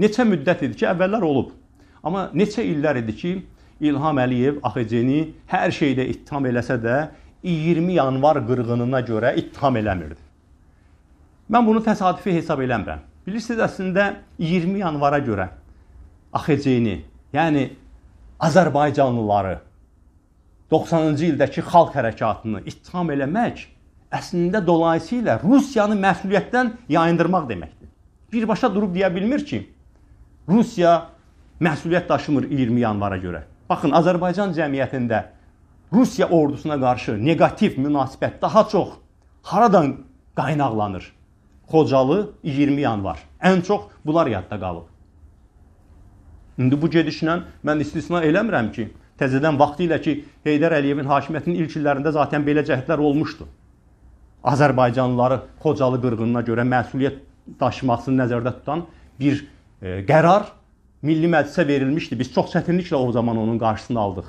Neçə müddət idi ki, əvvəllər olub. Amma neçə illər idi ki, İlham Əliyev AXC-ni hər şeydə ittiham eləsə də 20 yanvar qırğınına görə ittiham eləmirdi. Mən bunu təsadüfi hesab eləmirəm. Bilirsiniz, əslində 20 yanvara görə AXC-ni, yəni Azərbaycanlıları 90-cı ildəki xalq hərəkatını ittiham eləmək əslində dolayısı ilə Rusiyanı məsuliyyətdən yayındırmaq deməkdir. Birbaşa durub deyə bilmir ki, Rusiya məsuliyyət daşımır 20 yanvara görə. Baxın, Azərbaycan cəmiyyətində Rusiya ordusuna qarşı neqativ münasibət daha çox haradan qaynaqlanır? Xocalı 20 yanvar. Ən çox bunlar yadda qalıb. İndi bu gedişlə mən istisna eləmirəm ki, təzədən vaxtı ilə ki, Heydər Əliyevin hakimiyyətinin ilk illərində zaten belə cəhdlər olmuşdu. Azərbaycanlıları Xocalı qırğınına görə məsuliyyət daşımasını nəzərdə tutan bir E, qərar Milli Məclisə verilmişdi. Biz çox çətinliklə o zaman onun qarşısını aldıq.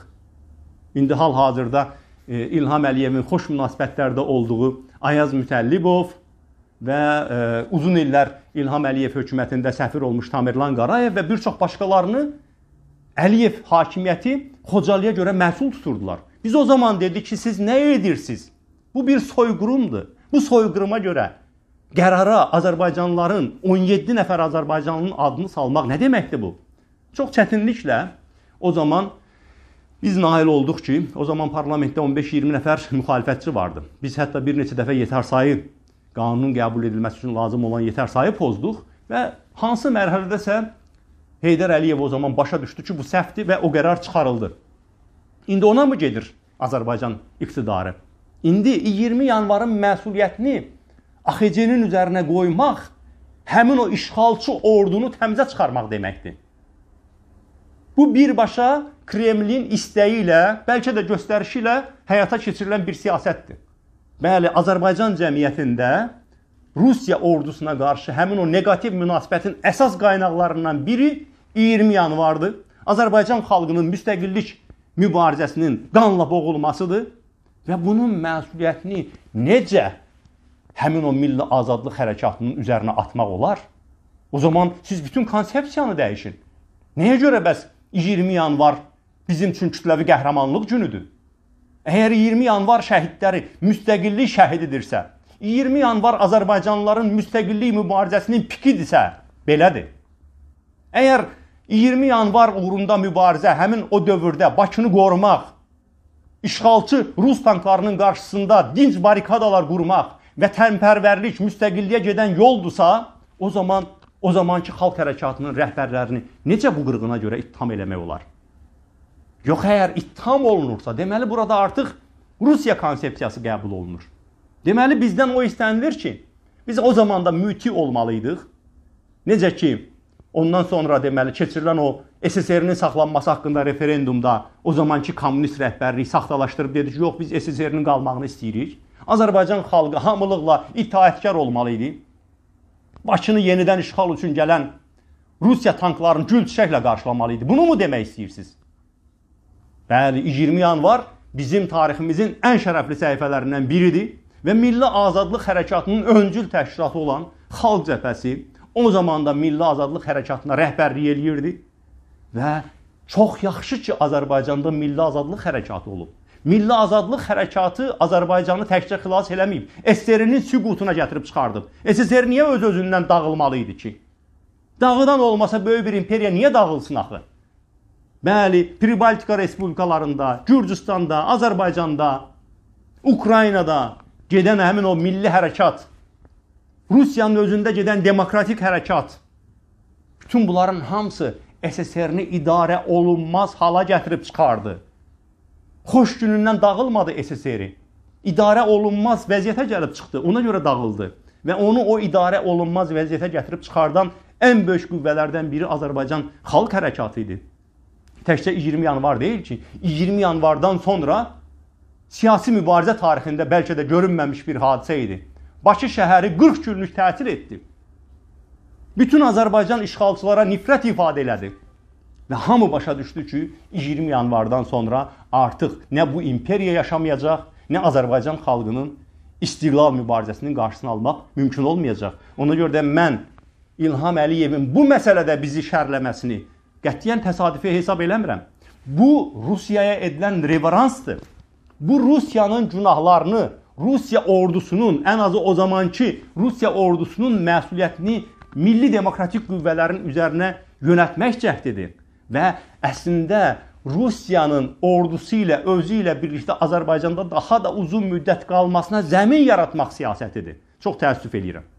İndi hal-hazırda e, İlham Əliyevin xoş münasibətlərdə olduğu Ayaz Mütəllibov və e, uzun illər İlham Əliyev hökumətində səfir olmuş Tamirlan Qarayev və bir çox başqalarını Əliyev hakimiyyəti Xocalıya görə məsul tuturdular. Biz o zaman dedik ki, siz nə edirsiniz? Bu bir soyqırımdır. Bu soyqırıma görə qərara Azərbaycanlıların 17 nəfər Azərbaycanlının adını salmaq nə deməkdir bu? Çox çətinliklə o zaman biz nail olduq ki, o zaman parlamentdə 15-20 nəfər müxalifətçi vardı. Biz hətta bir neçə dəfə yetər sayı qanunun qəbul edilməsi üçün lazım olan yetər sayı pozduq və hansı mərhələdəsə Heydər Əliyev o zaman başa düşdü ki, bu səhvdir və o qərar çıxarıldı. İndi ona mı gedir Azərbaycan iqtidarı? İndi 20 yanvarın məsuliyyətini AXC-nin üzərinə qoymaq həmin o işğalçı ordunu təmizə çıxarmaq deməkdir. Bu birbaşa Kremlin istəyi ilə, bəlkə də göstərişi ilə həyata keçirilən bir siyasətdir. Bəli, Azərbaycan cəmiyyətində Rusiya ordusuna qarşı həmin o neqativ münasibətin əsas qaynaqlarından biri 20 yanvardır. Azərbaycan xalqının müstəqillik mübarizəsinin qanla boğulmasıdır və bunun məsuliyyətini necə həmin o milli azadlıq hərəkatının üzərinə atmaq olar? O zaman siz bütün konsepsiyanı dəyişin. Nəyə görə bəs 20 yanvar bizim üçün kütləvi qəhrəmanlıq günüdür? Əgər 20 yanvar şəhidləri müstəqillik şəhididirsə, 20 yanvar Azərbaycanlıların müstəqillik mübarizəsinin pikidirsə, belədir. Əgər 20 yanvar uğrunda mübarizə həmin o dövrdə Bakını qorumaq, işğalçı Rus tanklarının qarşısında dinc barikadalar qurmaq, vətənpərvərlik, müstəqilliyə gedən yoldursa, o zaman o zamanki xalq hərəkatının rəhbərlərini necə bu qırğına görə ittiham eləmək olar? Yox, əgər ittiham olunursa, deməli burada artıq Rusiya konsepsiyası qəbul olunur. Deməli bizdən o istənilir ki, biz o zaman da müti olmalıydıq. Necə ki, ondan sonra deməli keçirilən o SSR-nin saxlanması haqqında referendumda o zamanki kommunist rəhbərlik saxtalaşdırıb dedi ki, yox biz SSR-nin qalmağını istəyirik. Azərbaycan xalqı hamılıqla itaətkar olmalı idi. Bakını yenidən işğal üçün gələn Rusiya tanklarını gül çiçəklə qarşılamalı idi. Bunu mu demək istəyirsiniz? Bəli, 20 yanvar bizim tariximizin ən şərəfli səhifələrindən biridir və Milli Azadlıq Hərəkatının öncül təşkilatı olan Xalq Cəbhəsi o zaman da Milli Azadlıq Hərəkatına rəhbərlik eləyirdi və çox yaxşı ki, Azərbaycanda Milli Azadlıq Hərəkatı olub. Milli azadlıq hərəkatı Azərbaycanı təkcə xilas eləməyib, SSR-nin süqutuna gətirib çıxardıb. SSR niyə öz-özündən dağılmalı idi ki? Dağıdan olmasa böyük bir imperiya niyə dağılsın axı? Bəli, Pribaltika respublikalarında, Gürcüstanda, Azərbaycanda, Ukraynada gedən həmin o milli hərəkat, Rusiyanın özündə gedən demokratik hərəkat, bütün bunların hamısı SSR-ni idarə olunmaz hala gətirib çıxardı xoş günündən dağılmadı SSR-i. İdarə olunmaz vəziyyətə gəlib çıxdı. Ona görə dağıldı. Və onu o idarə olunmaz vəziyyətə gətirib çıxardan ən böyük qüvvələrdən biri Azərbaycan Xalq Hərəkatı idi. Təkcə 20 yanvar deyil ki, 20 yanvardan sonra siyasi mübarizə tarixində bəlkə də görünməmiş bir hadisə idi. Bakı şəhəri 40 günlük tətil etdi. Bütün Azərbaycan işğalçılara nifrət ifadə elədi. Və hamı başa düşdü ki, 20 yanvardan sonra artıq nə bu imperiya yaşamayacaq, nə Azərbaycan xalqının istiqlal mübarizəsinin qarşısını almaq mümkün olmayacaq. Ona görə də mən İlham Əliyevin bu məsələdə bizi şərləməsini qətiyyən təsadüfi hesab eləmirəm. Bu Rusiyaya edilən reveransdır. Bu Rusiyanın günahlarını, Rusiya ordusunun, ən azı o zamanki Rusiya ordusunun məsuliyyətini milli demokratik qüvvələrin üzərinə yönəltmək cəhdidir. Və əslində Rusiyanın ordusu ilə, özü ilə birlikdə Azərbaycanda daha da uzun müddət qalmasına zəmin yaratmaq siyasətidir. Çox təəssüf eləyirəm.